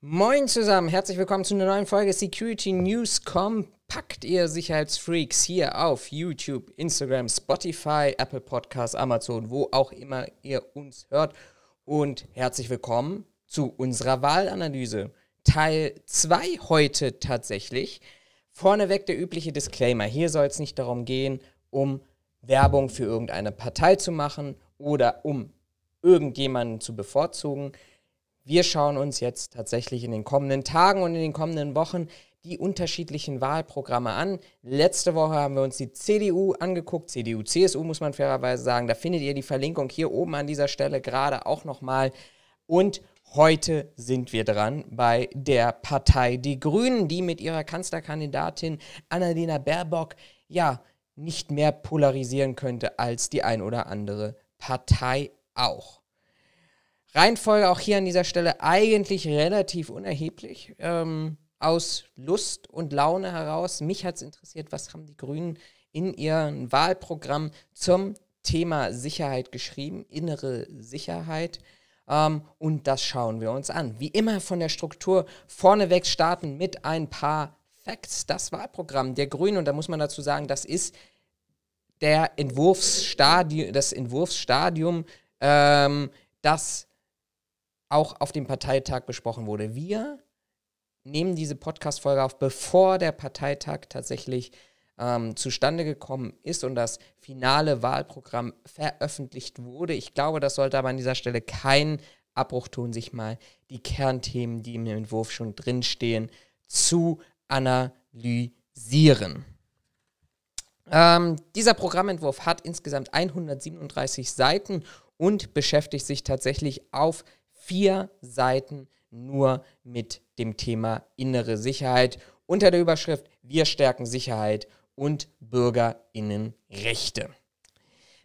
Moin zusammen, herzlich willkommen zu einer neuen Folge Security News Kompakt, ihr Sicherheitsfreaks hier auf YouTube, Instagram, Spotify, Apple Podcasts, Amazon, wo auch immer ihr uns hört. Und herzlich willkommen zu unserer Wahlanalyse. Teil 2 heute tatsächlich. Vorneweg der übliche Disclaimer. Hier soll es nicht darum gehen, um Werbung für irgendeine Partei zu machen oder um irgendjemanden zu bevorzugen. Wir schauen uns jetzt tatsächlich in den kommenden Tagen und in den kommenden Wochen die unterschiedlichen Wahlprogramme an. Letzte Woche haben wir uns die CDU angeguckt, CDU, CSU muss man fairerweise sagen. Da findet ihr die Verlinkung hier oben an dieser Stelle gerade auch nochmal. Und heute sind wir dran bei der Partei Die Grünen, die mit ihrer Kanzlerkandidatin Annalena Baerbock ja nicht mehr polarisieren könnte als die ein oder andere Partei auch. Reihenfolge auch hier an dieser Stelle eigentlich relativ unerheblich. Ähm, aus Lust und Laune heraus. Mich hat es interessiert, was haben die Grünen in ihrem Wahlprogramm zum Thema Sicherheit geschrieben, innere Sicherheit. Ähm, und das schauen wir uns an. Wie immer von der Struktur vorneweg starten mit ein paar Facts. Das Wahlprogramm der Grünen, und da muss man dazu sagen, das ist der Entwurfsstadium, das Entwurfsstadium, ähm, das auch auf dem Parteitag besprochen wurde. Wir nehmen diese Podcast-Folge auf, bevor der Parteitag tatsächlich ähm, zustande gekommen ist und das finale Wahlprogramm veröffentlicht wurde. Ich glaube, das sollte aber an dieser Stelle kein Abbruch tun, sich mal die Kernthemen, die im Entwurf schon drinstehen, zu analysieren. Ähm, dieser Programmentwurf hat insgesamt 137 Seiten und beschäftigt sich tatsächlich auf vier Seiten nur mit dem Thema innere Sicherheit unter der Überschrift Wir stärken Sicherheit und Bürgerinnenrechte.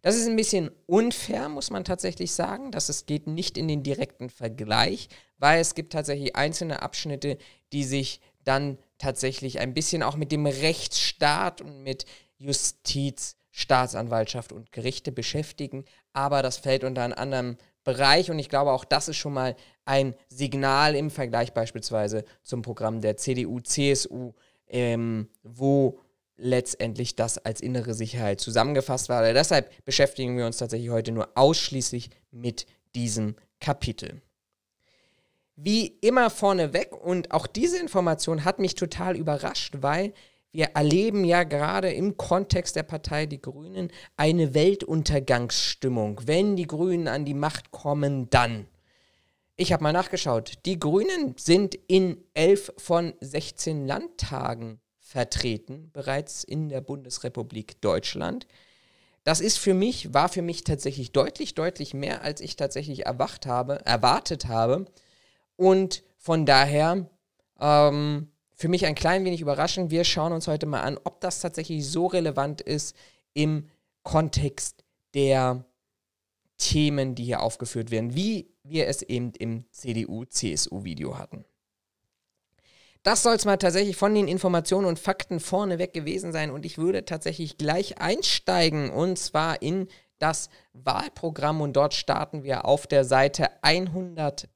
Das ist ein bisschen unfair, muss man tatsächlich sagen, dass es geht nicht in den direkten Vergleich, weil es gibt tatsächlich einzelne Abschnitte, die sich dann tatsächlich ein bisschen auch mit dem Rechtsstaat und mit Justiz, Staatsanwaltschaft und Gerichte beschäftigen, aber das fällt unter anderem anderen Bereich. Und ich glaube, auch das ist schon mal ein Signal im Vergleich beispielsweise zum Programm der CDU, CSU, ähm, wo letztendlich das als innere Sicherheit zusammengefasst war. deshalb beschäftigen wir uns tatsächlich heute nur ausschließlich mit diesem Kapitel. Wie immer vorneweg, und auch diese Information hat mich total überrascht, weil wir erleben ja gerade im Kontext der Partei Die Grünen eine Weltuntergangsstimmung. Wenn die Grünen an die Macht kommen, dann. Ich habe mal nachgeschaut. Die Grünen sind in elf von 16 Landtagen vertreten, bereits in der Bundesrepublik Deutschland. Das ist für mich, war für mich tatsächlich deutlich, deutlich mehr, als ich tatsächlich erwacht habe, erwartet habe. Und von daher ähm, für mich ein klein wenig überraschend. Wir schauen uns heute mal an, ob das tatsächlich so relevant ist im Kontext der Themen, die hier aufgeführt werden, wie wir es eben im CDU-CSU-Video hatten. Das soll es mal tatsächlich von den Informationen und Fakten vorneweg gewesen sein und ich würde tatsächlich gleich einsteigen und zwar in das Wahlprogramm und dort starten wir auf der Seite 103.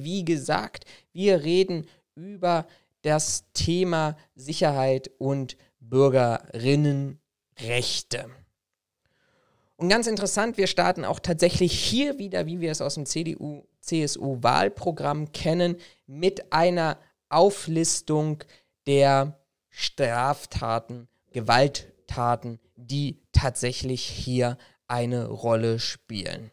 Wie gesagt, wir reden über das Thema Sicherheit und Bürgerinnenrechte. Und ganz interessant, wir starten auch tatsächlich hier wieder, wie wir es aus dem CDU-CSU-Wahlprogramm kennen, mit einer Auflistung der Straftaten, Gewalttaten, die tatsächlich hier eine Rolle spielen.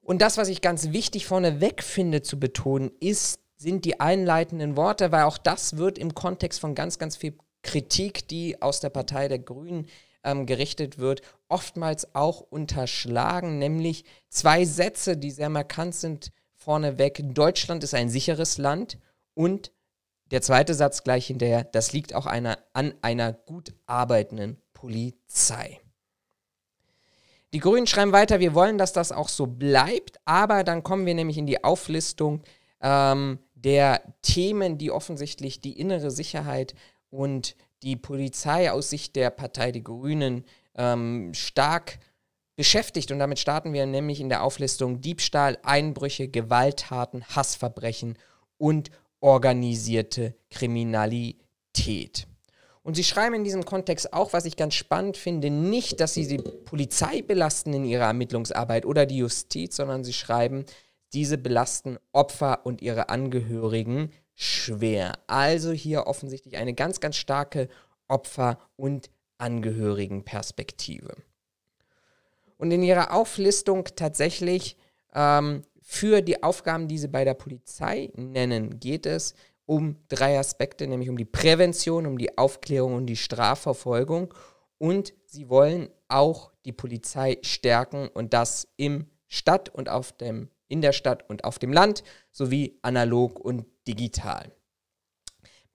Und das, was ich ganz wichtig vorneweg finde zu betonen, ist, sind die einleitenden Worte, weil auch das wird im Kontext von ganz, ganz viel Kritik, die aus der Partei der Grünen ähm, gerichtet wird, oftmals auch unterschlagen, nämlich zwei Sätze, die sehr markant sind vorneweg. Deutschland ist ein sicheres Land und der zweite Satz gleich hinterher, das liegt auch einer, an einer gut arbeitenden Polizei. Die Grünen schreiben weiter, wir wollen, dass das auch so bleibt, aber dann kommen wir nämlich in die Auflistung ähm, der Themen, die offensichtlich die innere Sicherheit und die Polizei aus Sicht der Partei Die Grünen ähm, stark beschäftigt. Und damit starten wir nämlich in der Auflistung Diebstahl, Einbrüche, Gewalttaten, Hassverbrechen und organisierte Kriminalität. Und sie schreiben in diesem Kontext auch, was ich ganz spannend finde, nicht, dass sie die Polizei belasten in ihrer Ermittlungsarbeit oder die Justiz, sondern sie schreiben, diese belasten Opfer und ihre Angehörigen schwer. Also hier offensichtlich eine ganz, ganz starke Opfer- und Angehörigenperspektive. Und in ihrer Auflistung tatsächlich ähm, für die Aufgaben, die sie bei der Polizei nennen, geht es um drei Aspekte, nämlich um die Prävention, um die Aufklärung und die Strafverfolgung. Und sie wollen auch die Polizei stärken und das im Stadt- und auf dem in der Stadt und auf dem Land sowie analog und digital.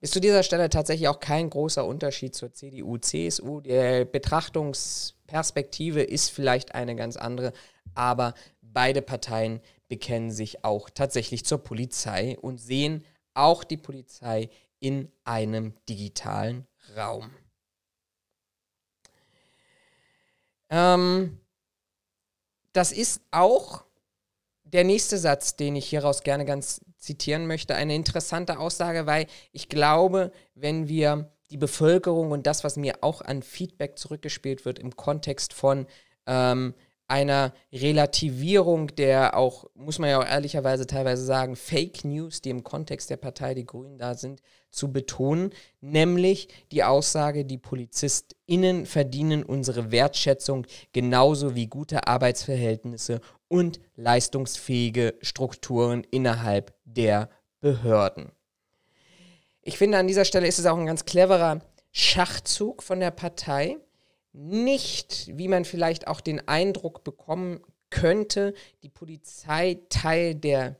Bis zu dieser Stelle tatsächlich auch kein großer Unterschied zur CDU, CSU. Die äh, Betrachtungsperspektive ist vielleicht eine ganz andere, aber beide Parteien bekennen sich auch tatsächlich zur Polizei und sehen auch die Polizei in einem digitalen Raum. Ähm, das ist auch der nächste Satz, den ich hieraus gerne ganz zitieren möchte, eine interessante Aussage, weil ich glaube, wenn wir die Bevölkerung und das, was mir auch an Feedback zurückgespielt wird im Kontext von ähm, einer Relativierung der auch, muss man ja auch ehrlicherweise teilweise sagen, Fake News, die im Kontext der Partei Die Grünen da sind, zu betonen, nämlich die Aussage, die PolizistInnen verdienen unsere Wertschätzung genauso wie gute Arbeitsverhältnisse und leistungsfähige Strukturen innerhalb der Behörden. Ich finde, an dieser Stelle ist es auch ein ganz cleverer Schachzug von der Partei, nicht, wie man vielleicht auch den Eindruck bekommen könnte, die Polizei Teil der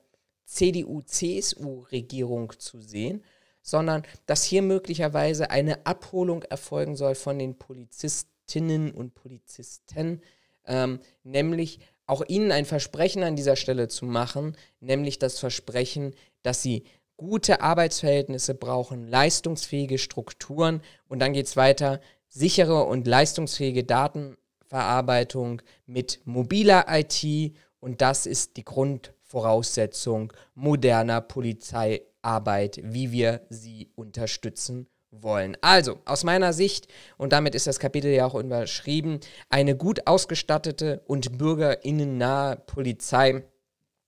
CDU-CSU-Regierung zu sehen, sondern dass hier möglicherweise eine Abholung erfolgen soll von den Polizistinnen und Polizisten, ähm, nämlich auch ihnen ein Versprechen an dieser Stelle zu machen, nämlich das Versprechen, dass sie gute Arbeitsverhältnisse brauchen, leistungsfähige Strukturen und dann geht es weiter, sichere und leistungsfähige Datenverarbeitung mit mobiler IT und das ist die Grundvoraussetzung moderner Polizeiarbeit, wie wir sie unterstützen wollen. Also, aus meiner Sicht, und damit ist das Kapitel ja auch überschrieben, eine gut ausgestattete und bürgerinnennahe Polizei.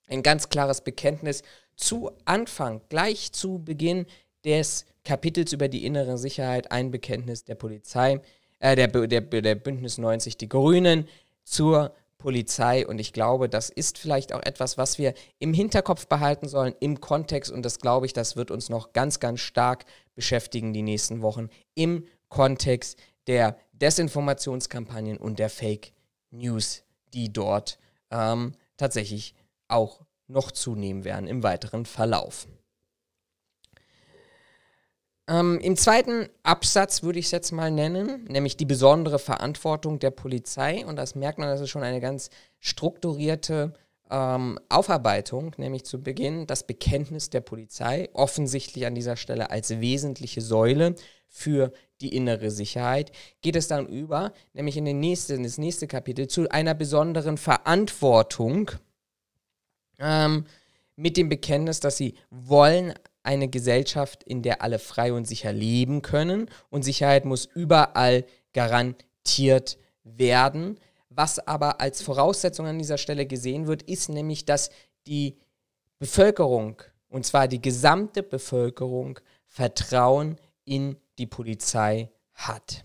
Ein ganz klares Bekenntnis zu Anfang, gleich zu Beginn des Kapitels über die innere Sicherheit ein Bekenntnis der Polizei, äh, der, der, der Bündnis 90 Die Grünen zur Polizei. Und ich glaube, das ist vielleicht auch etwas, was wir im Hinterkopf behalten sollen, im Kontext. Und das glaube ich, das wird uns noch ganz, ganz stark beschäftigen die nächsten Wochen im Kontext der Desinformationskampagnen und der Fake News, die dort ähm, tatsächlich auch noch zunehmen werden im weiteren Verlauf. Ähm, Im zweiten Absatz würde ich es jetzt mal nennen, nämlich die besondere Verantwortung der Polizei. Und das merkt man, das ist schon eine ganz strukturierte ähm, Aufarbeitung, nämlich zu Beginn das Bekenntnis der Polizei, offensichtlich an dieser Stelle als wesentliche Säule für die innere Sicherheit, geht es dann über, nämlich in, den nächste, in das nächste Kapitel, zu einer besonderen Verantwortung ähm, mit dem Bekenntnis, dass sie wollen, eine Gesellschaft, in der alle frei und sicher leben können. Und Sicherheit muss überall garantiert werden. Was aber als Voraussetzung an dieser Stelle gesehen wird, ist nämlich, dass die Bevölkerung, und zwar die gesamte Bevölkerung, Vertrauen in die Polizei hat.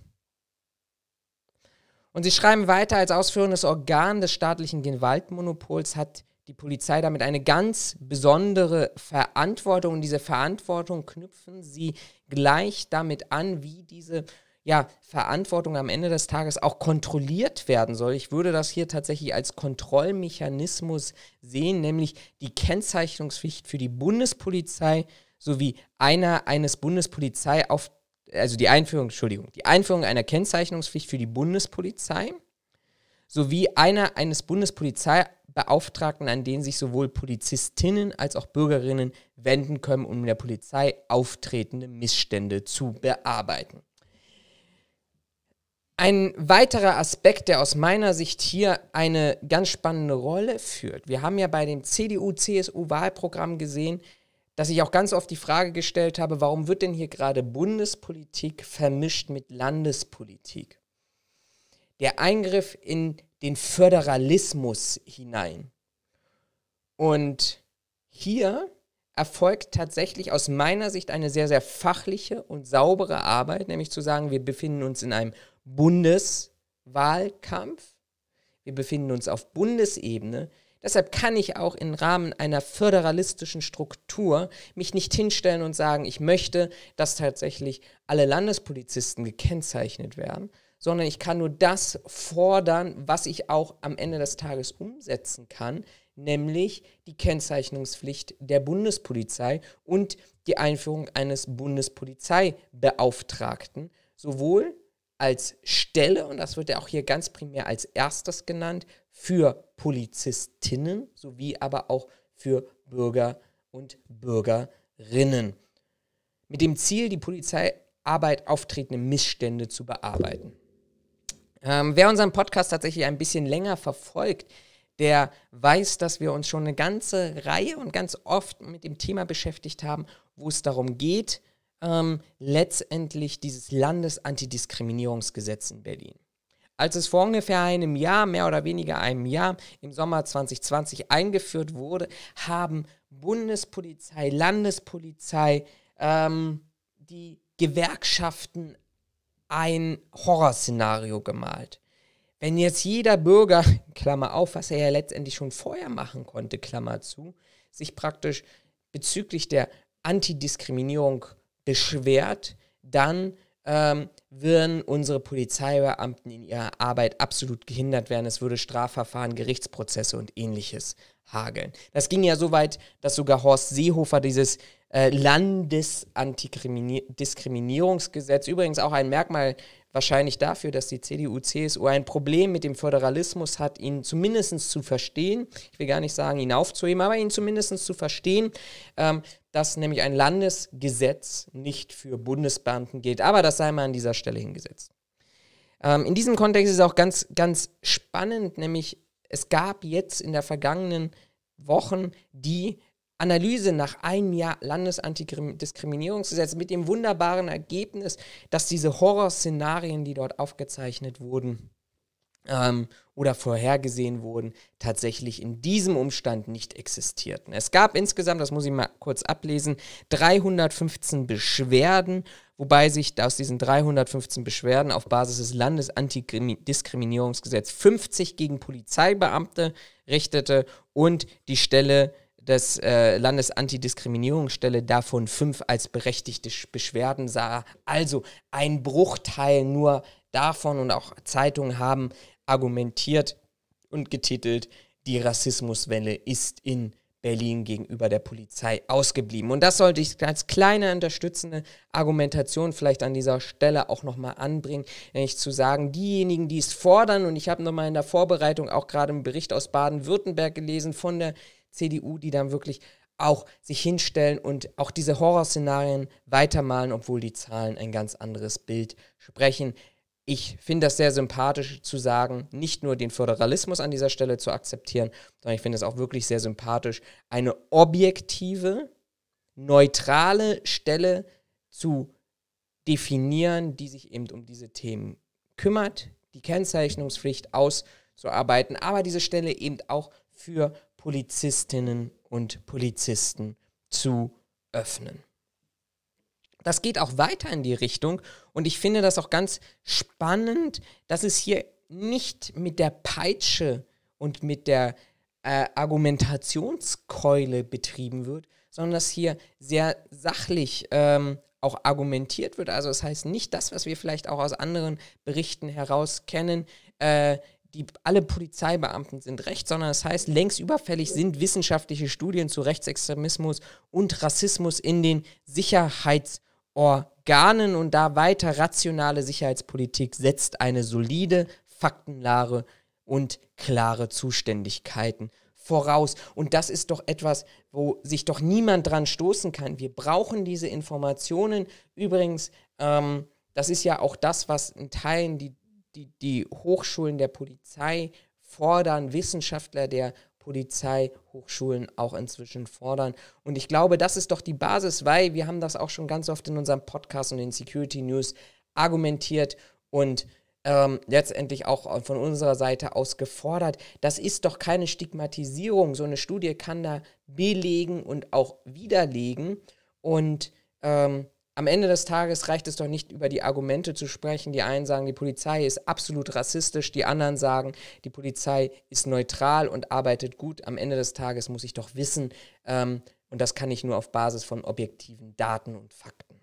Und sie schreiben weiter, als ausführendes Organ des staatlichen Gewaltmonopols hat die die Polizei damit eine ganz besondere Verantwortung. Und diese Verantwortung knüpfen sie gleich damit an, wie diese ja, Verantwortung am Ende des Tages auch kontrolliert werden soll. Ich würde das hier tatsächlich als Kontrollmechanismus sehen, nämlich die Kennzeichnungspflicht für die Bundespolizei sowie einer eines Bundespolizei auf, also die Einführung, Entschuldigung, die Einführung einer Kennzeichnungspflicht für die Bundespolizei sowie einer eines Bundespolizei Beauftragten, an den sich sowohl Polizistinnen als auch Bürgerinnen wenden können, um in der Polizei auftretende Missstände zu bearbeiten. Ein weiterer Aspekt, der aus meiner Sicht hier eine ganz spannende Rolle führt. Wir haben ja bei dem CDU-CSU-Wahlprogramm gesehen, dass ich auch ganz oft die Frage gestellt habe, warum wird denn hier gerade Bundespolitik vermischt mit Landespolitik? der Eingriff in den Föderalismus hinein. Und hier erfolgt tatsächlich aus meiner Sicht eine sehr, sehr fachliche und saubere Arbeit, nämlich zu sagen, wir befinden uns in einem Bundeswahlkampf, wir befinden uns auf Bundesebene. Deshalb kann ich auch im Rahmen einer föderalistischen Struktur mich nicht hinstellen und sagen, ich möchte, dass tatsächlich alle Landespolizisten gekennzeichnet werden, sondern ich kann nur das fordern, was ich auch am Ende des Tages umsetzen kann, nämlich die Kennzeichnungspflicht der Bundespolizei und die Einführung eines Bundespolizeibeauftragten, sowohl als Stelle, und das wird ja auch hier ganz primär als erstes genannt, für Polizistinnen sowie aber auch für Bürger und Bürgerinnen. Mit dem Ziel, die Polizeiarbeit auftretende Missstände zu bearbeiten. Ähm, wer unseren Podcast tatsächlich ein bisschen länger verfolgt, der weiß, dass wir uns schon eine ganze Reihe und ganz oft mit dem Thema beschäftigt haben, wo es darum geht, ähm, letztendlich dieses Landesantidiskriminierungsgesetz in Berlin. Als es vor ungefähr einem Jahr, mehr oder weniger einem Jahr, im Sommer 2020 eingeführt wurde, haben Bundespolizei, Landespolizei, ähm, die Gewerkschaften, ein Horrorszenario gemalt. Wenn jetzt jeder Bürger, Klammer auf, was er ja letztendlich schon vorher machen konnte, Klammer zu, sich praktisch bezüglich der Antidiskriminierung beschwert, dann ähm, würden unsere Polizeibeamten in ihrer Arbeit absolut gehindert werden. Es würde Strafverfahren, Gerichtsprozesse und ähnliches hageln. Das ging ja so weit, dass sogar Horst Seehofer dieses äh, Übrigens auch ein Merkmal wahrscheinlich dafür, dass die CDU, CSU ein Problem mit dem Föderalismus hat, ihn zumindest zu verstehen, ich will gar nicht sagen, ihn aufzuheben, aber ihn zumindest zu verstehen, ähm, dass nämlich ein Landesgesetz nicht für Bundesbeamten gilt. Aber das sei mal an dieser Stelle hingesetzt. Ähm, in diesem Kontext ist auch ganz, ganz spannend, nämlich es gab jetzt in der vergangenen Wochen die Analyse nach einem Jahr Landesantidiskriminierungsgesetz mit dem wunderbaren Ergebnis, dass diese Horrorszenarien, die dort aufgezeichnet wurden ähm, oder vorhergesehen wurden, tatsächlich in diesem Umstand nicht existierten. Es gab insgesamt, das muss ich mal kurz ablesen, 315 Beschwerden, wobei sich aus diesen 315 Beschwerden auf Basis des Landesantidiskriminierungsgesetzes 50 gegen Polizeibeamte richtete und die Stelle des äh, Landesantidiskriminierungsstelle davon fünf als berechtigte Beschwerden sah. Also ein Bruchteil nur davon und auch Zeitungen haben argumentiert und getitelt, die Rassismuswelle ist in Berlin gegenüber der Polizei ausgeblieben. Und das sollte ich als kleine unterstützende Argumentation vielleicht an dieser Stelle auch nochmal anbringen, nämlich zu sagen, diejenigen, die es fordern, und ich habe nochmal in der Vorbereitung auch gerade einen Bericht aus Baden-Württemberg gelesen von der CDU, die dann wirklich auch sich hinstellen und auch diese Horrorszenarien weitermalen, obwohl die Zahlen ein ganz anderes Bild sprechen. Ich finde das sehr sympathisch zu sagen, nicht nur den Föderalismus an dieser Stelle zu akzeptieren, sondern ich finde es auch wirklich sehr sympathisch, eine objektive, neutrale Stelle zu definieren, die sich eben um diese Themen kümmert, die Kennzeichnungspflicht auszuarbeiten, aber diese Stelle eben auch für Polizistinnen und Polizisten zu öffnen. Das geht auch weiter in die Richtung und ich finde das auch ganz spannend, dass es hier nicht mit der Peitsche und mit der äh, Argumentationskeule betrieben wird, sondern dass hier sehr sachlich ähm, auch argumentiert wird. Also es das heißt nicht das, was wir vielleicht auch aus anderen Berichten heraus kennen, äh, die alle Polizeibeamten sind recht, sondern es das heißt, längst überfällig sind wissenschaftliche Studien zu Rechtsextremismus und Rassismus in den Sicherheitsorganen und da weiter rationale Sicherheitspolitik setzt eine solide, faktenlare und klare Zuständigkeiten voraus. Und das ist doch etwas, wo sich doch niemand dran stoßen kann. Wir brauchen diese Informationen. Übrigens, ähm, das ist ja auch das, was in Teilen die die, die Hochschulen der Polizei fordern, Wissenschaftler der Polizei, Hochschulen auch inzwischen fordern. Und ich glaube, das ist doch die Basis, weil wir haben das auch schon ganz oft in unserem Podcast und in Security News argumentiert und ähm, letztendlich auch von unserer Seite aus gefordert. Das ist doch keine Stigmatisierung. So eine Studie kann da belegen und auch widerlegen. Und ähm, am Ende des Tages reicht es doch nicht, über die Argumente zu sprechen. Die einen sagen, die Polizei ist absolut rassistisch, die anderen sagen, die Polizei ist neutral und arbeitet gut. Am Ende des Tages muss ich doch wissen, ähm, und das kann ich nur auf Basis von objektiven Daten und Fakten.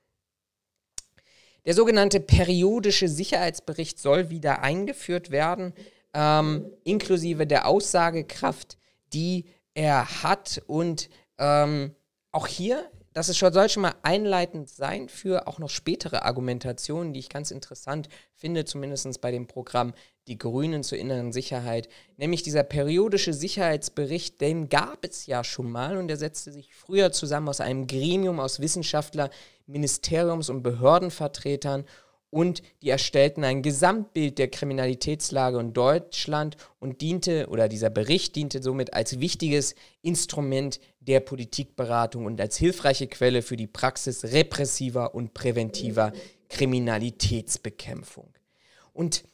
Der sogenannte periodische Sicherheitsbericht soll wieder eingeführt werden, ähm, inklusive der Aussagekraft, die er hat. Und ähm, auch hier das ist schon, soll schon mal einleitend sein für auch noch spätere Argumentationen, die ich ganz interessant finde, zumindest bei dem Programm Die Grünen zur inneren Sicherheit. Nämlich dieser periodische Sicherheitsbericht, den gab es ja schon mal und der setzte sich früher zusammen aus einem Gremium aus Wissenschaftlern, Ministeriums- und Behördenvertretern und die erstellten ein Gesamtbild der Kriminalitätslage in Deutschland und diente oder dieser Bericht diente somit als wichtiges Instrument der Politikberatung und als hilfreiche Quelle für die Praxis repressiver und präventiver Kriminalitätsbekämpfung. Und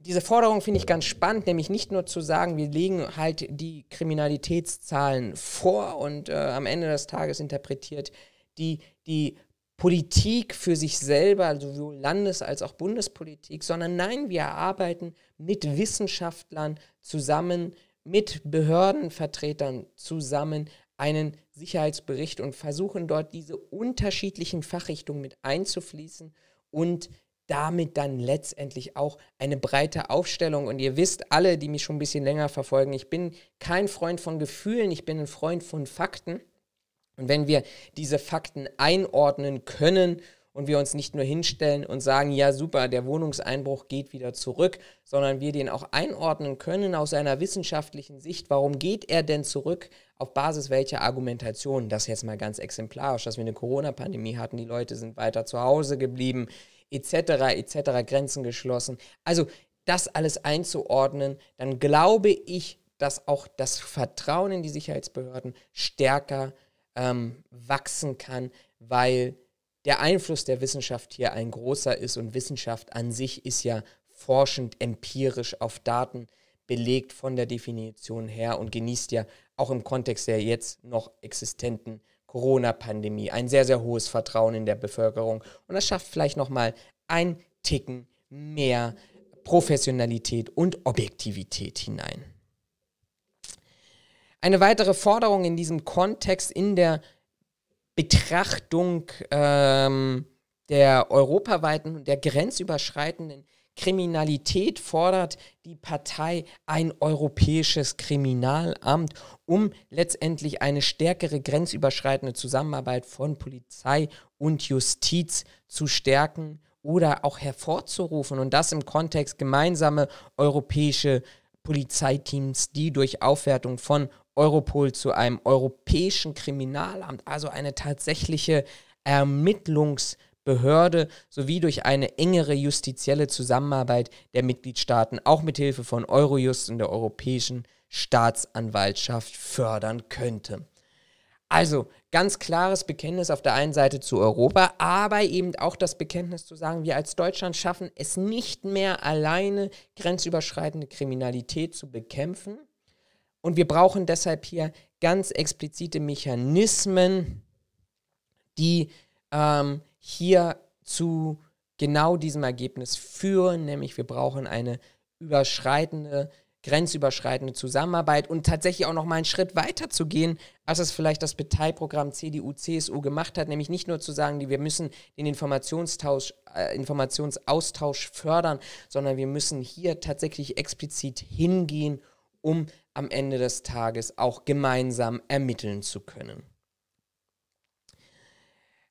diese Forderung finde ich ganz spannend, nämlich nicht nur zu sagen, wir legen halt die Kriminalitätszahlen vor und äh, am Ende des Tages interpretiert die die Politik für sich selber, also sowohl Landes- als auch Bundespolitik, sondern nein, wir arbeiten mit Wissenschaftlern zusammen, mit Behördenvertretern zusammen einen Sicherheitsbericht und versuchen dort diese unterschiedlichen Fachrichtungen mit einzufließen und damit dann letztendlich auch eine breite Aufstellung. Und ihr wisst alle, die mich schon ein bisschen länger verfolgen, ich bin kein Freund von Gefühlen, ich bin ein Freund von Fakten. Und wenn wir diese Fakten einordnen können und wir uns nicht nur hinstellen und sagen, ja super, der Wohnungseinbruch geht wieder zurück, sondern wir den auch einordnen können aus einer wissenschaftlichen Sicht, warum geht er denn zurück, auf Basis welcher Argumentation, das jetzt mal ganz exemplarisch, dass wir eine Corona-Pandemie hatten, die Leute sind weiter zu Hause geblieben, etc., etc., Grenzen geschlossen. Also das alles einzuordnen, dann glaube ich, dass auch das Vertrauen in die Sicherheitsbehörden stärker wird ähm, wachsen kann, weil der Einfluss der Wissenschaft hier ein großer ist und Wissenschaft an sich ist ja forschend, empirisch auf Daten belegt von der Definition her und genießt ja auch im Kontext der jetzt noch existenten Corona-Pandemie ein sehr, sehr hohes Vertrauen in der Bevölkerung. Und das schafft vielleicht nochmal ein Ticken mehr Professionalität und Objektivität hinein. Eine weitere Forderung in diesem Kontext, in der Betrachtung ähm, der europaweiten und der grenzüberschreitenden Kriminalität fordert die Partei ein europäisches Kriminalamt, um letztendlich eine stärkere grenzüberschreitende Zusammenarbeit von Polizei und Justiz zu stärken oder auch hervorzurufen. Und das im Kontext gemeinsame europäische Polizeiteams, die durch Aufwertung von Europol zu einem europäischen Kriminalamt, also eine tatsächliche Ermittlungsbehörde sowie durch eine engere justizielle Zusammenarbeit der Mitgliedstaaten auch mit Hilfe von Eurojust und der Europäischen Staatsanwaltschaft fördern könnte. Also ganz klares Bekenntnis auf der einen Seite zu Europa, aber eben auch das Bekenntnis zu sagen, wir als Deutschland schaffen es nicht mehr alleine, grenzüberschreitende Kriminalität zu bekämpfen. Und wir brauchen deshalb hier ganz explizite Mechanismen, die ähm, hier zu genau diesem Ergebnis führen, nämlich wir brauchen eine überschreitende, grenzüberschreitende Zusammenarbeit und tatsächlich auch noch mal einen Schritt weiter zu gehen, als es vielleicht das Parteiprogramm CDU, CSU gemacht hat, nämlich nicht nur zu sagen, wir müssen den Informationstausch, äh, Informationsaustausch fördern, sondern wir müssen hier tatsächlich explizit hingehen um am Ende des Tages auch gemeinsam ermitteln zu können.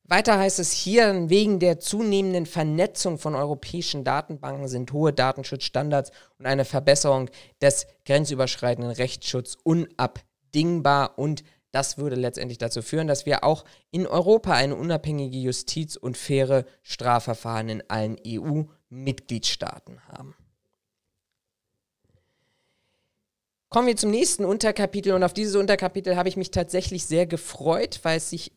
Weiter heißt es hier, wegen der zunehmenden Vernetzung von europäischen Datenbanken sind hohe Datenschutzstandards und eine Verbesserung des grenzüberschreitenden Rechtsschutzes unabdingbar und das würde letztendlich dazu führen, dass wir auch in Europa eine unabhängige Justiz und faire Strafverfahren in allen EU-Mitgliedstaaten haben. Kommen wir zum nächsten Unterkapitel und auf dieses Unterkapitel habe ich mich tatsächlich sehr gefreut, weil es sich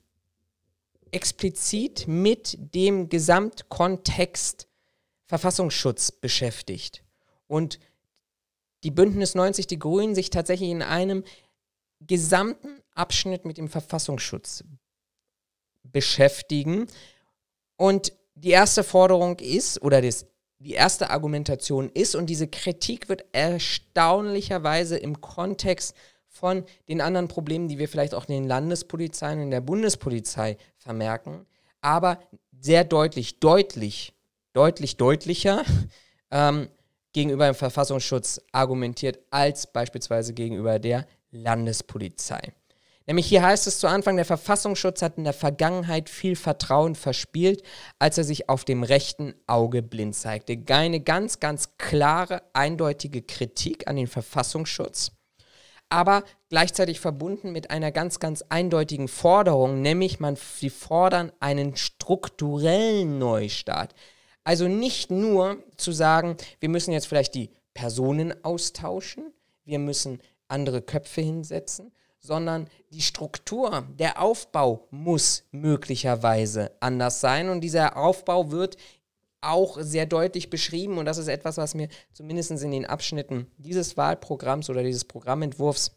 explizit mit dem Gesamtkontext Verfassungsschutz beschäftigt. Und die Bündnis 90, die Grünen, sich tatsächlich in einem gesamten Abschnitt mit dem Verfassungsschutz beschäftigen. Und die erste Forderung ist, oder das die erste Argumentation ist. Und diese Kritik wird erstaunlicherweise im Kontext von den anderen Problemen, die wir vielleicht auch in den Landespolizeien und in der Bundespolizei vermerken, aber sehr deutlich, deutlich, deutlich deutlicher ähm, gegenüber dem Verfassungsschutz argumentiert als beispielsweise gegenüber der Landespolizei. Nämlich hier heißt es zu Anfang, der Verfassungsschutz hat in der Vergangenheit viel Vertrauen verspielt, als er sich auf dem rechten Auge blind zeigte. Eine ganz, ganz klare, eindeutige Kritik an den Verfassungsschutz, aber gleichzeitig verbunden mit einer ganz, ganz eindeutigen Forderung, nämlich man, sie fordern einen strukturellen Neustart. Also nicht nur zu sagen, wir müssen jetzt vielleicht die Personen austauschen, wir müssen andere Köpfe hinsetzen, sondern die Struktur, der Aufbau muss möglicherweise anders sein. Und dieser Aufbau wird auch sehr deutlich beschrieben. Und das ist etwas, was mir zumindest in den Abschnitten dieses Wahlprogramms oder dieses Programmentwurfs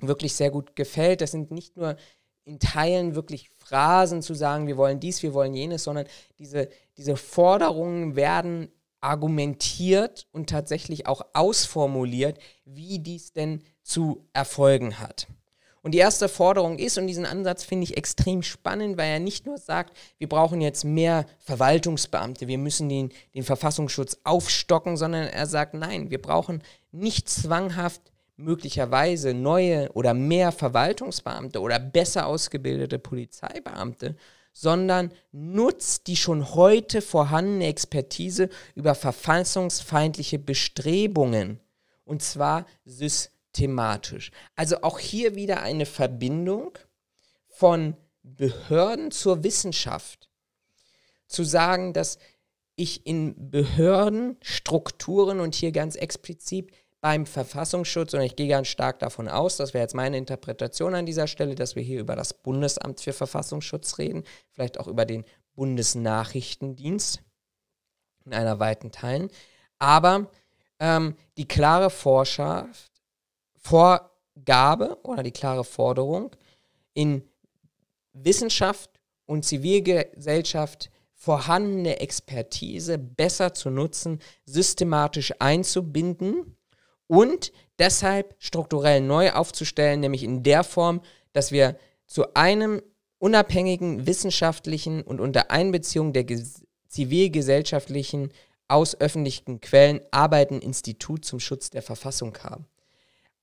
wirklich sehr gut gefällt. Das sind nicht nur in Teilen wirklich Phrasen zu sagen, wir wollen dies, wir wollen jenes, sondern diese, diese Forderungen werden argumentiert und tatsächlich auch ausformuliert, wie dies denn zu erfolgen hat. Und die erste Forderung ist, und diesen Ansatz finde ich extrem spannend, weil er nicht nur sagt, wir brauchen jetzt mehr Verwaltungsbeamte, wir müssen den, den Verfassungsschutz aufstocken, sondern er sagt, nein, wir brauchen nicht zwanghaft möglicherweise neue oder mehr Verwaltungsbeamte oder besser ausgebildete Polizeibeamte, sondern nutzt die schon heute vorhandene Expertise über verfassungsfeindliche Bestrebungen. Und zwar systematisch thematisch. Also auch hier wieder eine Verbindung von Behörden zur Wissenschaft. Zu sagen, dass ich in Behörden, Strukturen und hier ganz explizit beim Verfassungsschutz, und ich gehe ganz stark davon aus, das wäre jetzt meine Interpretation an dieser Stelle, dass wir hier über das Bundesamt für Verfassungsschutz reden, vielleicht auch über den Bundesnachrichtendienst in einer weiten Teilen, aber ähm, die klare Vorschrift Vorgabe oder die klare Forderung, in Wissenschaft und Zivilgesellschaft vorhandene Expertise besser zu nutzen, systematisch einzubinden und deshalb strukturell neu aufzustellen, nämlich in der Form, dass wir zu einem unabhängigen wissenschaftlichen und unter Einbeziehung der zivilgesellschaftlichen aus öffentlichen Quellen arbeiten Institut zum Schutz der Verfassung haben.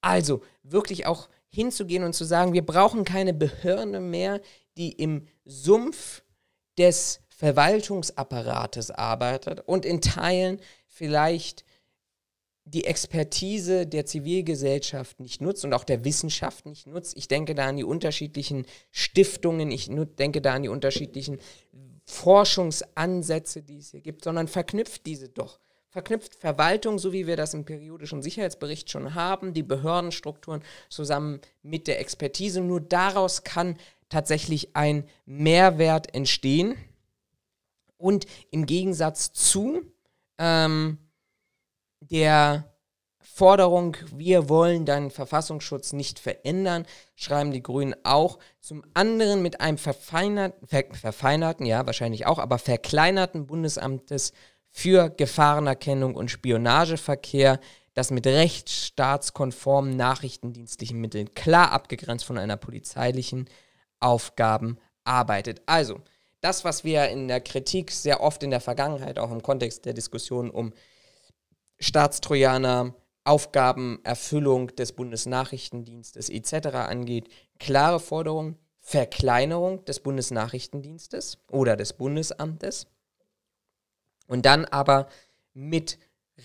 Also wirklich auch hinzugehen und zu sagen, wir brauchen keine Behörde mehr, die im Sumpf des Verwaltungsapparates arbeitet und in Teilen vielleicht die Expertise der Zivilgesellschaft nicht nutzt und auch der Wissenschaft nicht nutzt. Ich denke da an die unterschiedlichen Stiftungen, ich denke da an die unterschiedlichen Forschungsansätze, die es hier gibt, sondern verknüpft diese doch verknüpft Verwaltung, so wie wir das im periodischen Sicherheitsbericht schon haben, die Behördenstrukturen zusammen mit der Expertise. Nur daraus kann tatsächlich ein Mehrwert entstehen. Und im Gegensatz zu ähm, der Forderung, wir wollen deinen Verfassungsschutz nicht verändern, schreiben die Grünen auch. Zum anderen mit einem verfeinerten, ver, verfeinerten ja wahrscheinlich auch, aber verkleinerten Bundesamt des für Gefahrenerkennung und Spionageverkehr, das mit rechtsstaatskonformen nachrichtendienstlichen Mitteln klar abgegrenzt von einer polizeilichen Aufgaben arbeitet. Also, das, was wir in der Kritik sehr oft in der Vergangenheit, auch im Kontext der Diskussion um Staatstrojaner, Aufgabenerfüllung des Bundesnachrichtendienstes etc. angeht, klare Forderung, Verkleinerung des Bundesnachrichtendienstes oder des Bundesamtes, und dann aber mit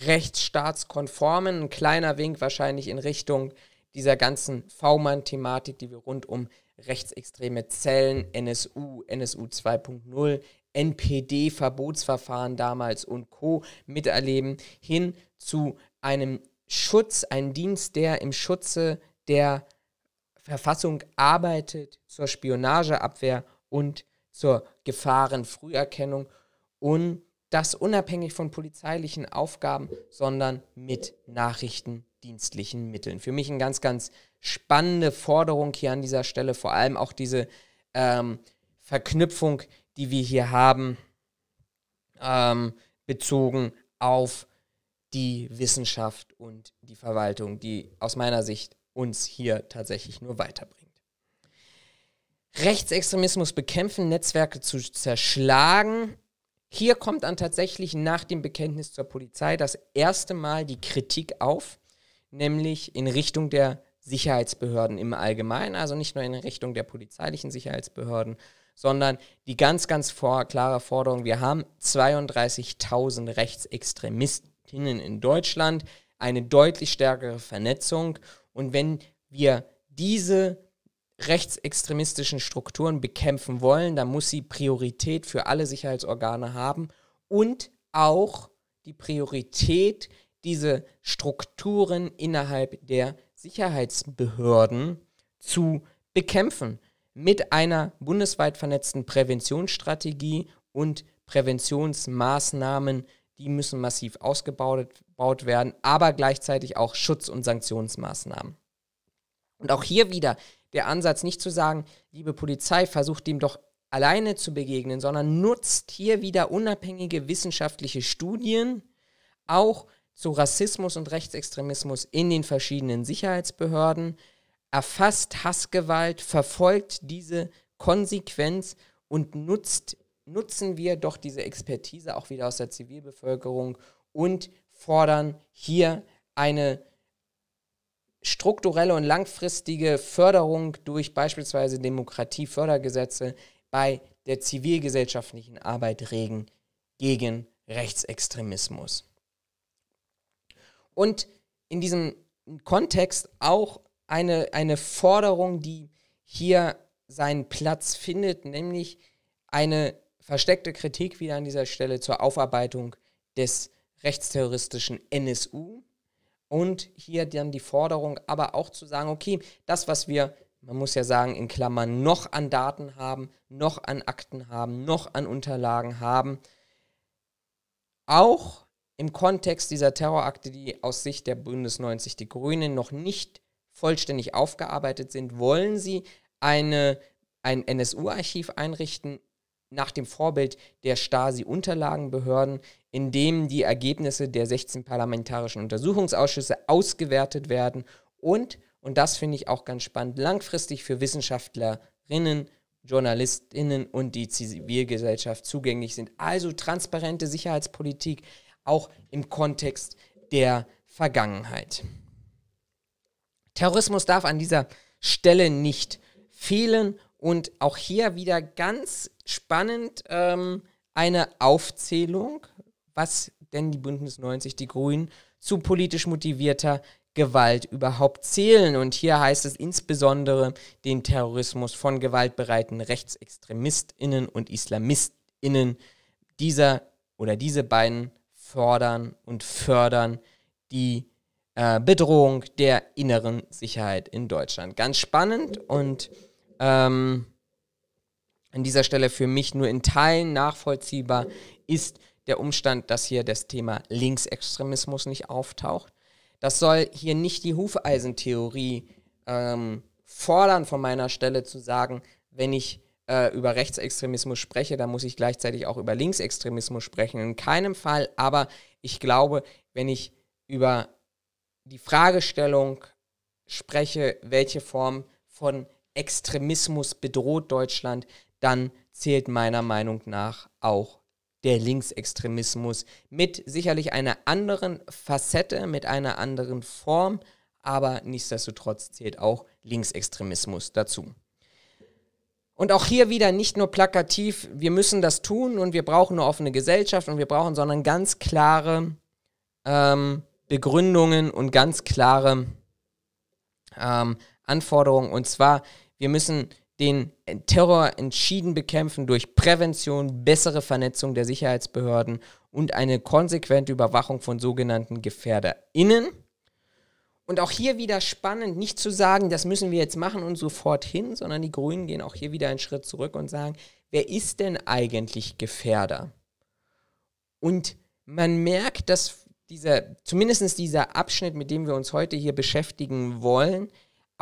rechtsstaatskonformen, ein kleiner Wink wahrscheinlich in Richtung dieser ganzen V-Mann-Thematik, die wir rund um rechtsextreme Zellen, NSU, NSU 2.0, NPD-Verbotsverfahren damals und Co. miterleben, hin zu einem Schutz, einem Dienst, der im Schutze der Verfassung arbeitet, zur Spionageabwehr und zur Gefahrenfrüherkennung und das unabhängig von polizeilichen Aufgaben, sondern mit nachrichtendienstlichen Mitteln. Für mich eine ganz, ganz spannende Forderung hier an dieser Stelle, vor allem auch diese ähm, Verknüpfung, die wir hier haben, ähm, bezogen auf die Wissenschaft und die Verwaltung, die aus meiner Sicht uns hier tatsächlich nur weiterbringt. Rechtsextremismus bekämpfen, Netzwerke zu zerschlagen, hier kommt dann tatsächlich nach dem Bekenntnis zur Polizei das erste Mal die Kritik auf, nämlich in Richtung der Sicherheitsbehörden im Allgemeinen, also nicht nur in Richtung der polizeilichen Sicherheitsbehörden, sondern die ganz, ganz vor, klare Forderung, wir haben 32.000 Rechtsextremistinnen in Deutschland, eine deutlich stärkere Vernetzung und wenn wir diese rechtsextremistischen Strukturen bekämpfen wollen, dann muss sie Priorität für alle Sicherheitsorgane haben und auch die Priorität, diese Strukturen innerhalb der Sicherheitsbehörden zu bekämpfen. Mit einer bundesweit vernetzten Präventionsstrategie und Präventionsmaßnahmen, die müssen massiv ausgebaut werden, aber gleichzeitig auch Schutz- und Sanktionsmaßnahmen. Und auch hier wieder der Ansatz, nicht zu sagen, liebe Polizei, versucht dem doch alleine zu begegnen, sondern nutzt hier wieder unabhängige wissenschaftliche Studien auch zu Rassismus und Rechtsextremismus in den verschiedenen Sicherheitsbehörden, erfasst Hassgewalt, verfolgt diese Konsequenz und nutzt, nutzen wir doch diese Expertise auch wieder aus der Zivilbevölkerung und fordern hier eine strukturelle und langfristige Förderung durch beispielsweise Demokratiefördergesetze bei der zivilgesellschaftlichen Arbeit regen gegen Rechtsextremismus. Und in diesem Kontext auch eine, eine Forderung, die hier seinen Platz findet, nämlich eine versteckte Kritik wieder an dieser Stelle zur Aufarbeitung des rechtsterroristischen NSU und hier dann die Forderung, aber auch zu sagen, okay, das, was wir, man muss ja sagen, in Klammern noch an Daten haben, noch an Akten haben, noch an Unterlagen haben, auch im Kontext dieser Terrorakte, die aus Sicht der Bündnis 90 Die Grünen noch nicht vollständig aufgearbeitet sind, wollen sie eine, ein NSU-Archiv einrichten nach dem Vorbild der Stasi-Unterlagenbehörden, in dem die Ergebnisse der 16 parlamentarischen Untersuchungsausschüsse ausgewertet werden und, und das finde ich auch ganz spannend, langfristig für Wissenschaftlerinnen, Journalistinnen und die Zivilgesellschaft zugänglich sind. Also transparente Sicherheitspolitik auch im Kontext der Vergangenheit. Terrorismus darf an dieser Stelle nicht fehlen und auch hier wieder ganz spannend ähm, eine Aufzählung, was denn die Bündnis 90, die Grünen, zu politisch motivierter Gewalt überhaupt zählen. Und hier heißt es insbesondere den Terrorismus von gewaltbereiten Rechtsextremistinnen und Islamistinnen. Dieser oder diese beiden fordern und fördern die äh, Bedrohung der inneren Sicherheit in Deutschland. Ganz spannend und ähm, an dieser Stelle für mich nur in Teilen nachvollziehbar ist der Umstand, dass hier das Thema Linksextremismus nicht auftaucht. Das soll hier nicht die Hufeisentheorie ähm, fordern, von meiner Stelle zu sagen, wenn ich äh, über Rechtsextremismus spreche, dann muss ich gleichzeitig auch über Linksextremismus sprechen. In keinem Fall, aber ich glaube, wenn ich über die Fragestellung spreche, welche Form von Extremismus bedroht Deutschland, dann zählt meiner Meinung nach auch der Linksextremismus mit sicherlich einer anderen Facette, mit einer anderen Form, aber nichtsdestotrotz zählt auch Linksextremismus dazu. Und auch hier wieder nicht nur plakativ, wir müssen das tun und wir brauchen eine offene Gesellschaft und wir brauchen, sondern ganz klare ähm, Begründungen und ganz klare ähm, Anforderungen. Und zwar, wir müssen den äh, Terror entschieden bekämpfen durch Prävention, bessere Vernetzung der Sicherheitsbehörden und eine konsequente Überwachung von sogenannten GefährderInnen. Und auch hier wieder spannend, nicht zu sagen, das müssen wir jetzt machen und sofort hin, sondern die Grünen gehen auch hier wieder einen Schritt zurück und sagen, wer ist denn eigentlich Gefährder? Und man merkt, dass dieser, zumindest dieser Abschnitt, mit dem wir uns heute hier beschäftigen wollen,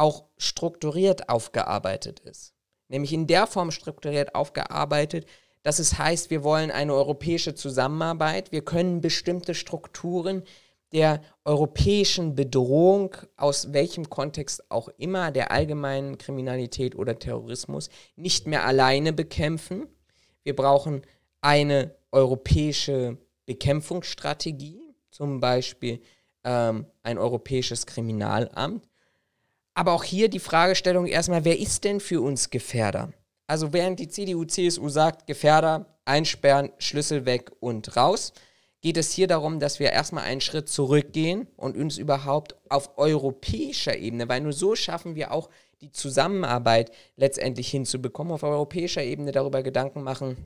auch strukturiert aufgearbeitet ist. Nämlich in der Form strukturiert aufgearbeitet, dass es heißt, wir wollen eine europäische Zusammenarbeit, wir können bestimmte Strukturen der europäischen Bedrohung, aus welchem Kontext auch immer, der allgemeinen Kriminalität oder Terrorismus, nicht mehr alleine bekämpfen. Wir brauchen eine europäische Bekämpfungsstrategie, zum Beispiel ähm, ein europäisches Kriminalamt. Aber auch hier die Fragestellung erstmal, wer ist denn für uns Gefährder? Also während die CDU, CSU sagt, Gefährder einsperren, Schlüssel weg und raus, geht es hier darum, dass wir erstmal einen Schritt zurückgehen und uns überhaupt auf europäischer Ebene, weil nur so schaffen wir auch die Zusammenarbeit letztendlich hinzubekommen, auf europäischer Ebene darüber Gedanken machen,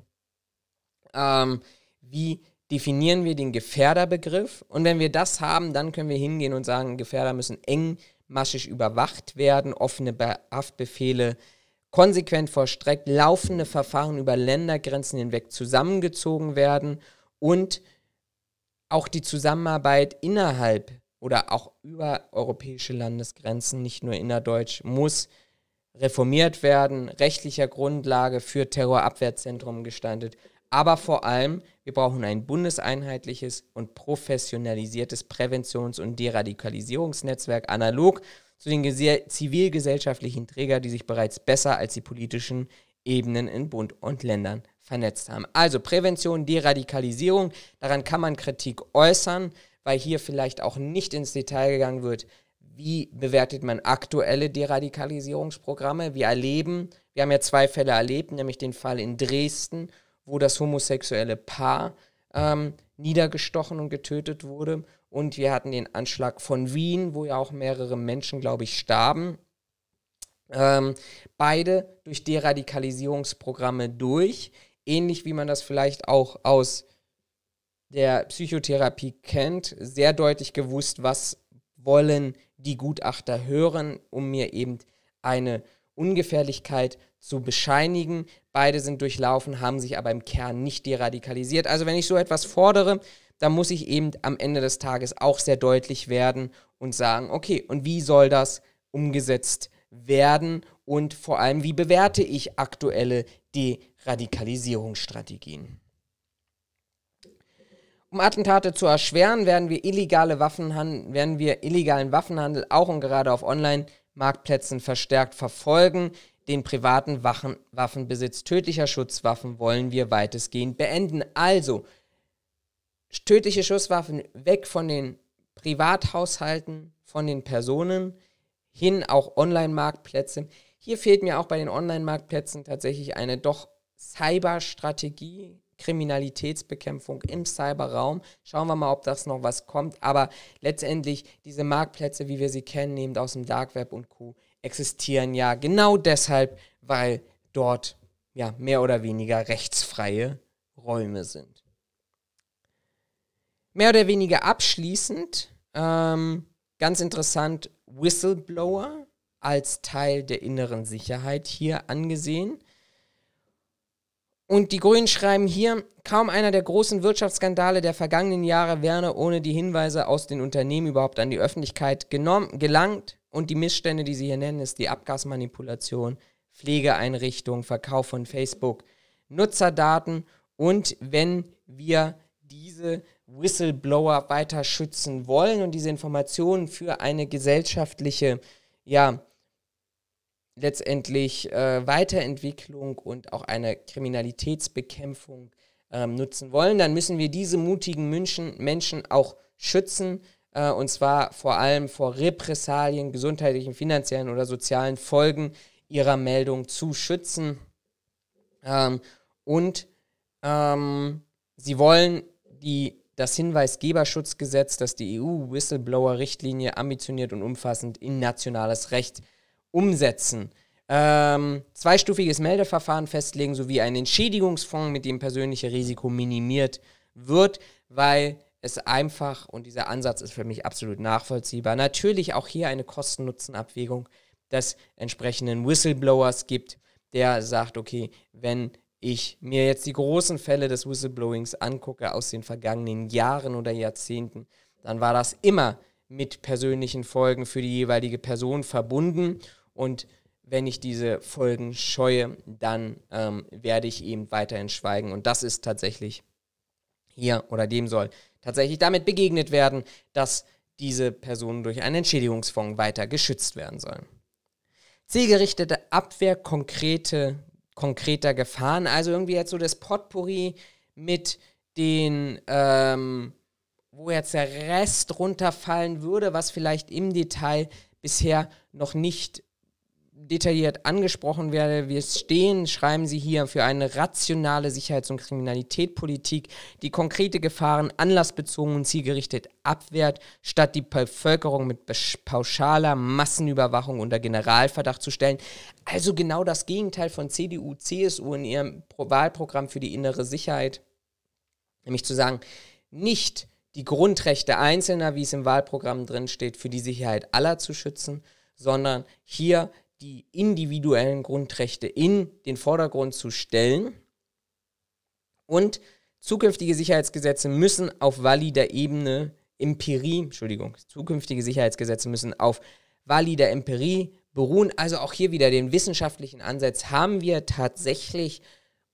ähm, wie definieren wir den Gefährderbegriff. Und wenn wir das haben, dann können wir hingehen und sagen, Gefährder müssen eng maschisch überwacht werden, offene Haftbefehle konsequent vollstreckt, laufende Verfahren über Ländergrenzen hinweg zusammengezogen werden und auch die Zusammenarbeit innerhalb oder auch über europäische Landesgrenzen, nicht nur innerdeutsch, muss reformiert werden, rechtlicher Grundlage für Terrorabwehrzentrum gestaltet aber vor allem, wir brauchen ein bundeseinheitliches und professionalisiertes Präventions- und Deradikalisierungsnetzwerk analog zu den zivilgesellschaftlichen Trägern, die sich bereits besser als die politischen Ebenen in Bund und Ländern vernetzt haben. Also Prävention, Deradikalisierung, daran kann man Kritik äußern, weil hier vielleicht auch nicht ins Detail gegangen wird, wie bewertet man aktuelle Deradikalisierungsprogramme. Wir erleben, wir haben ja zwei Fälle erlebt, nämlich den Fall in Dresden wo das homosexuelle Paar ähm, niedergestochen und getötet wurde. Und wir hatten den Anschlag von Wien, wo ja auch mehrere Menschen, glaube ich, starben. Ähm, beide durch Deradikalisierungsprogramme durch, ähnlich wie man das vielleicht auch aus der Psychotherapie kennt, sehr deutlich gewusst, was wollen die Gutachter hören, um mir eben eine Ungefährlichkeit zu bescheinigen. Beide sind durchlaufen, haben sich aber im Kern nicht deradikalisiert. Also wenn ich so etwas fordere, dann muss ich eben am Ende des Tages auch sehr deutlich werden und sagen, okay, und wie soll das umgesetzt werden und vor allem, wie bewerte ich aktuelle Deradikalisierungsstrategien? Um Attentate zu erschweren, werden wir, illegale werden wir illegalen Waffenhandel auch und gerade auf Online-Marktplätzen verstärkt verfolgen. Den privaten Waffen, Waffenbesitz tödlicher Schutzwaffen wollen wir weitestgehend beenden. Also, tödliche Schusswaffen weg von den Privathaushalten, von den Personen, hin auch Online-Marktplätze. Hier fehlt mir auch bei den Online-Marktplätzen tatsächlich eine doch Cyber-Strategie, Kriminalitätsbekämpfung im Cyberraum. Schauen wir mal, ob das noch was kommt. Aber letztendlich diese Marktplätze, wie wir sie kennen, nehmend aus dem Dark Web und Co., existieren ja genau deshalb, weil dort ja mehr oder weniger rechtsfreie Räume sind. Mehr oder weniger abschließend, ähm, ganz interessant, Whistleblower als Teil der inneren Sicherheit hier angesehen. Und die Grünen schreiben hier, kaum einer der großen Wirtschaftsskandale der vergangenen Jahre wäre ohne die Hinweise aus den Unternehmen überhaupt an die Öffentlichkeit genommen, gelangt. Und die Missstände, die sie hier nennen, ist die Abgasmanipulation, Pflegeeinrichtung, Verkauf von Facebook, Nutzerdaten. Und wenn wir diese Whistleblower weiter schützen wollen und diese Informationen für eine gesellschaftliche, ja, letztendlich äh, Weiterentwicklung und auch eine Kriminalitätsbekämpfung ähm, nutzen wollen, dann müssen wir diese mutigen Menschen, Menschen auch schützen äh, und zwar vor allem vor Repressalien, gesundheitlichen, finanziellen oder sozialen Folgen ihrer Meldung zu schützen. Ähm, und ähm, sie wollen die, das Hinweisgeberschutzgesetz, das die EU-Whistleblower-Richtlinie ambitioniert und umfassend in nationales Recht umsetzen. Ähm, zweistufiges Meldeverfahren festlegen sowie einen Entschädigungsfonds, mit dem persönliche Risiko minimiert wird, weil ist einfach und dieser Ansatz ist für mich absolut nachvollziehbar. Natürlich auch hier eine Kosten-Nutzen-Abwägung, dass entsprechenden Whistleblowers gibt, der sagt, okay, wenn ich mir jetzt die großen Fälle des Whistleblowings angucke aus den vergangenen Jahren oder Jahrzehnten, dann war das immer mit persönlichen Folgen für die jeweilige Person verbunden. Und wenn ich diese Folgen scheue, dann ähm, werde ich eben weiterhin schweigen. Und das ist tatsächlich hier oder dem soll tatsächlich damit begegnet werden, dass diese Personen durch einen Entschädigungsfonds weiter geschützt werden sollen. Zielgerichtete Abwehr konkrete, konkreter Gefahren, also irgendwie jetzt so das Potpourri mit den, ähm, wo jetzt der Rest runterfallen würde, was vielleicht im Detail bisher noch nicht detailliert angesprochen werde. Wir stehen, schreiben Sie hier, für eine rationale Sicherheits- und Kriminalitätspolitik, die konkrete Gefahren anlassbezogen und zielgerichtet abwehrt, statt die Bevölkerung mit pauschaler Massenüberwachung unter Generalverdacht zu stellen. Also genau das Gegenteil von CDU, CSU in ihrem Wahlprogramm für die innere Sicherheit, nämlich zu sagen, nicht die Grundrechte Einzelner, wie es im Wahlprogramm drin steht, für die Sicherheit aller zu schützen, sondern hier die individuellen Grundrechte in den Vordergrund zu stellen. Und zukünftige Sicherheitsgesetze müssen auf valider Ebene Empirie, Entschuldigung, zukünftige Sicherheitsgesetze müssen auf valider Empirie beruhen. Also auch hier wieder den wissenschaftlichen Ansatz. Haben wir tatsächlich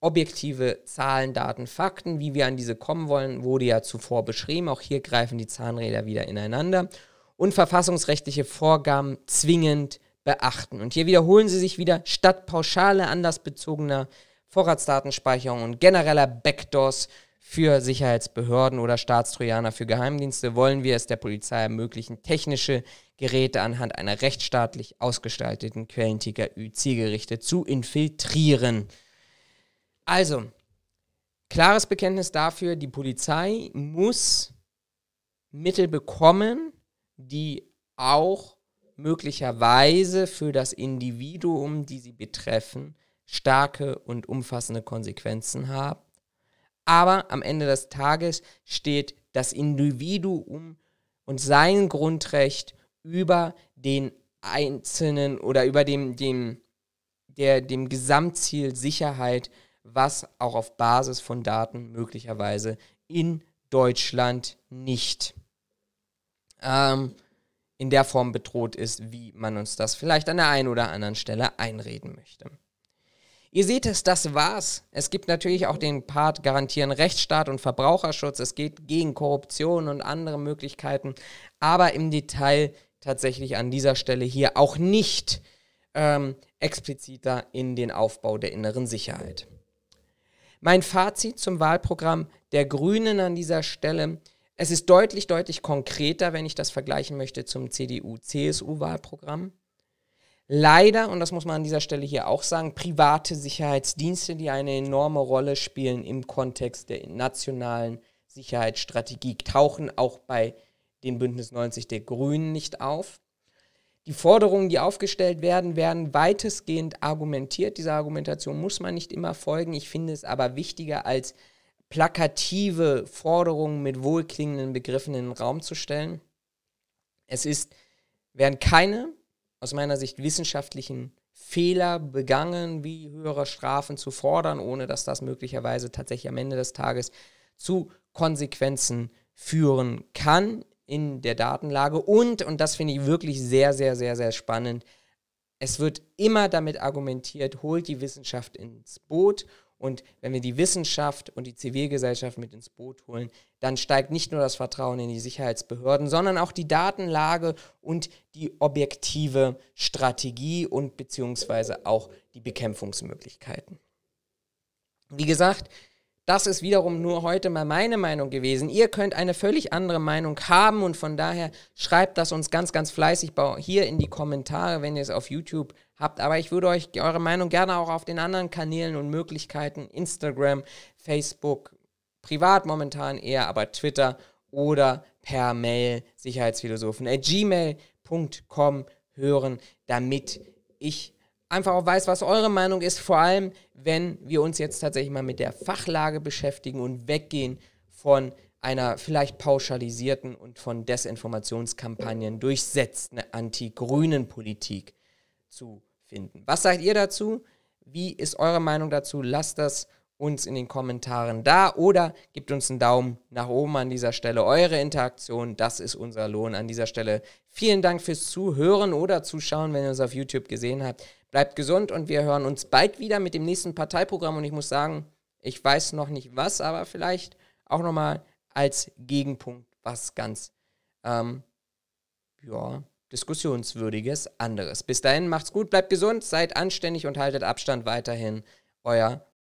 objektive Zahlen, Daten, Fakten? Wie wir an diese kommen wollen, wurde ja zuvor beschrieben. Auch hier greifen die Zahnräder wieder ineinander. Und verfassungsrechtliche Vorgaben zwingend beachten. Und hier wiederholen sie sich wieder, statt pauschale andersbezogener Vorratsdatenspeicherung und genereller Backdoors für Sicherheitsbehörden oder Staatstrojaner für Geheimdienste wollen wir es der Polizei ermöglichen, technische Geräte anhand einer rechtsstaatlich ausgestalteten Quellenticker-Ü zielgerichtet zu infiltrieren. Also, klares Bekenntnis dafür, die Polizei muss Mittel bekommen, die auch möglicherweise für das Individuum, die sie betreffen, starke und umfassende Konsequenzen haben. Aber am Ende des Tages steht das Individuum und sein Grundrecht über den einzelnen oder über dem, dem, der, dem Gesamtziel Sicherheit, was auch auf Basis von Daten möglicherweise in Deutschland nicht. Ähm, in der Form bedroht ist, wie man uns das vielleicht an der einen oder anderen Stelle einreden möchte. Ihr seht es, das war's. Es gibt natürlich auch den Part garantieren Rechtsstaat und Verbraucherschutz. Es geht gegen Korruption und andere Möglichkeiten. Aber im Detail tatsächlich an dieser Stelle hier auch nicht ähm, expliziter in den Aufbau der inneren Sicherheit. Mein Fazit zum Wahlprogramm der Grünen an dieser Stelle. ist, es ist deutlich, deutlich konkreter, wenn ich das vergleichen möchte zum CDU-CSU-Wahlprogramm. Leider, und das muss man an dieser Stelle hier auch sagen, private Sicherheitsdienste, die eine enorme Rolle spielen im Kontext der nationalen Sicherheitsstrategie, tauchen auch bei dem Bündnis 90 der Grünen nicht auf. Die Forderungen, die aufgestellt werden, werden weitestgehend argumentiert. Dieser Argumentation muss man nicht immer folgen. Ich finde es aber wichtiger als plakative Forderungen mit wohlklingenden Begriffen in den Raum zu stellen. Es ist, werden keine aus meiner Sicht wissenschaftlichen Fehler begangen, wie höhere Strafen zu fordern, ohne dass das möglicherweise tatsächlich am Ende des Tages zu Konsequenzen führen kann in der Datenlage. Und, und das finde ich wirklich sehr, sehr, sehr, sehr spannend, es wird immer damit argumentiert, holt die Wissenschaft ins Boot und wenn wir die Wissenschaft und die Zivilgesellschaft mit ins Boot holen, dann steigt nicht nur das Vertrauen in die Sicherheitsbehörden, sondern auch die Datenlage und die objektive Strategie und beziehungsweise auch die Bekämpfungsmöglichkeiten. Wie gesagt, das ist wiederum nur heute mal meine Meinung gewesen. Ihr könnt eine völlig andere Meinung haben und von daher schreibt das uns ganz, ganz fleißig hier in die Kommentare, wenn ihr es auf YouTube habt. Aber ich würde euch eure Meinung gerne auch auf den anderen Kanälen und Möglichkeiten, Instagram, Facebook, privat momentan eher, aber Twitter oder per Mail sicherheitsphilosophen at gmail.com hören, damit ich einfach auch weiß, was eure Meinung ist, vor allem wenn wir uns jetzt tatsächlich mal mit der Fachlage beschäftigen und weggehen von einer vielleicht pauschalisierten und von Desinformationskampagnen durchsetzten Anti-Grünen-Politik zu finden. Was sagt ihr dazu? Wie ist eure Meinung dazu? Lasst das uns in den Kommentaren da oder gebt uns einen Daumen nach oben an dieser Stelle. Eure Interaktion, das ist unser Lohn an dieser Stelle. Vielen Dank fürs Zuhören oder Zuschauen, wenn ihr uns auf YouTube gesehen habt. Bleibt gesund und wir hören uns bald wieder mit dem nächsten Parteiprogramm. Und ich muss sagen, ich weiß noch nicht was, aber vielleicht auch nochmal als Gegenpunkt was ganz, ähm, ja, diskussionswürdiges anderes. Bis dahin, macht's gut, bleibt gesund, seid anständig und haltet Abstand weiterhin. Euer